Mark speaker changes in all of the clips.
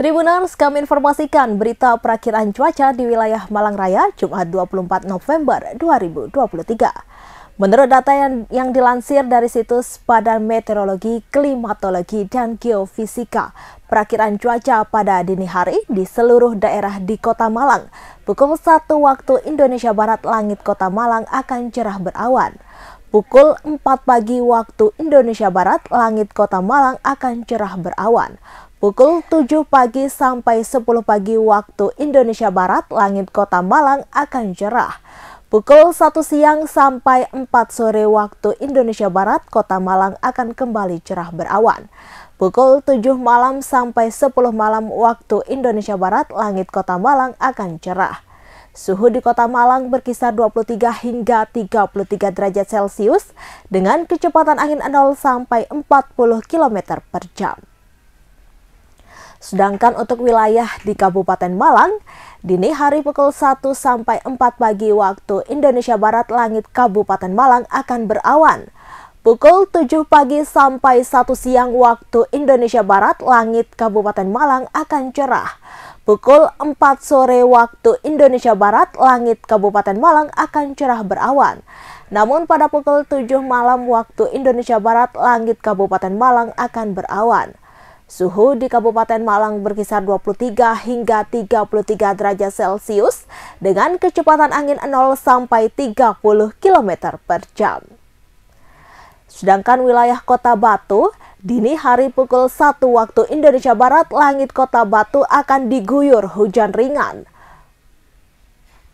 Speaker 1: Tribuners, kami informasikan berita perakhiran cuaca di wilayah Malang Raya Jumat 24 November 2023. Menurut data yang, yang dilansir dari situs Badan Meteorologi, Klimatologi, dan Geofisika, perakiran cuaca pada dini hari di seluruh daerah di kota Malang, pukul 1 waktu Indonesia Barat langit kota Malang akan cerah berawan. Pukul 4 pagi waktu Indonesia Barat, langit kota Malang akan cerah berawan. Pukul 7 pagi sampai 10 pagi waktu Indonesia Barat, langit kota Malang akan cerah. Pukul 1 siang sampai 4 sore waktu Indonesia Barat, kota Malang akan kembali cerah berawan. Pukul 7 malam sampai 10 malam waktu Indonesia Barat, langit kota Malang akan cerah. Suhu di kota Malang berkisar 23 hingga 33 derajat Celcius dengan kecepatan angin 0 sampai 40 km per jam. Sedangkan untuk wilayah di Kabupaten Malang, dini hari pukul 1 sampai 4 pagi waktu Indonesia Barat langit Kabupaten Malang akan berawan. Pukul 7 pagi sampai 1 siang waktu Indonesia Barat, langit Kabupaten Malang akan cerah. Pukul 4 sore waktu Indonesia Barat, langit Kabupaten Malang akan cerah berawan. Namun pada pukul 7 malam waktu Indonesia Barat, langit Kabupaten Malang akan berawan. Suhu di Kabupaten Malang berkisar 23 hingga 33 derajat Celcius dengan kecepatan angin 0 sampai 30 km per jam. Sedangkan wilayah kota Batu, dini hari pukul 1 waktu Indonesia Barat, langit kota Batu akan diguyur hujan ringan.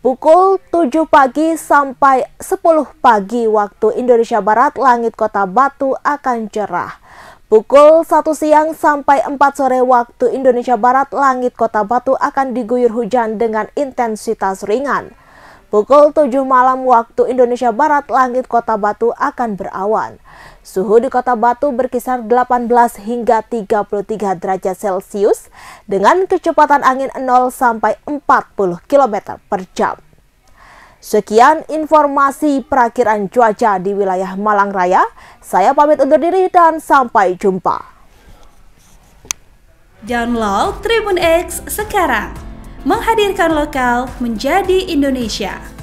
Speaker 1: Pukul 7 pagi sampai 10 pagi waktu Indonesia Barat, langit kota Batu akan cerah. Pukul 1 siang sampai 4 sore waktu Indonesia Barat, langit kota Batu akan diguyur hujan dengan intensitas ringan. Pukul 7 malam waktu Indonesia Barat, langit kota Batu akan berawan. Suhu di kota Batu berkisar 18 hingga 33 derajat Celcius dengan kecepatan angin 0 sampai 40 km per jam. Sekian informasi perakhiran cuaca di wilayah Malang Raya. Saya pamit undur diri dan sampai jumpa. Download Tribun X sekarang. Menghadirkan lokal menjadi Indonesia.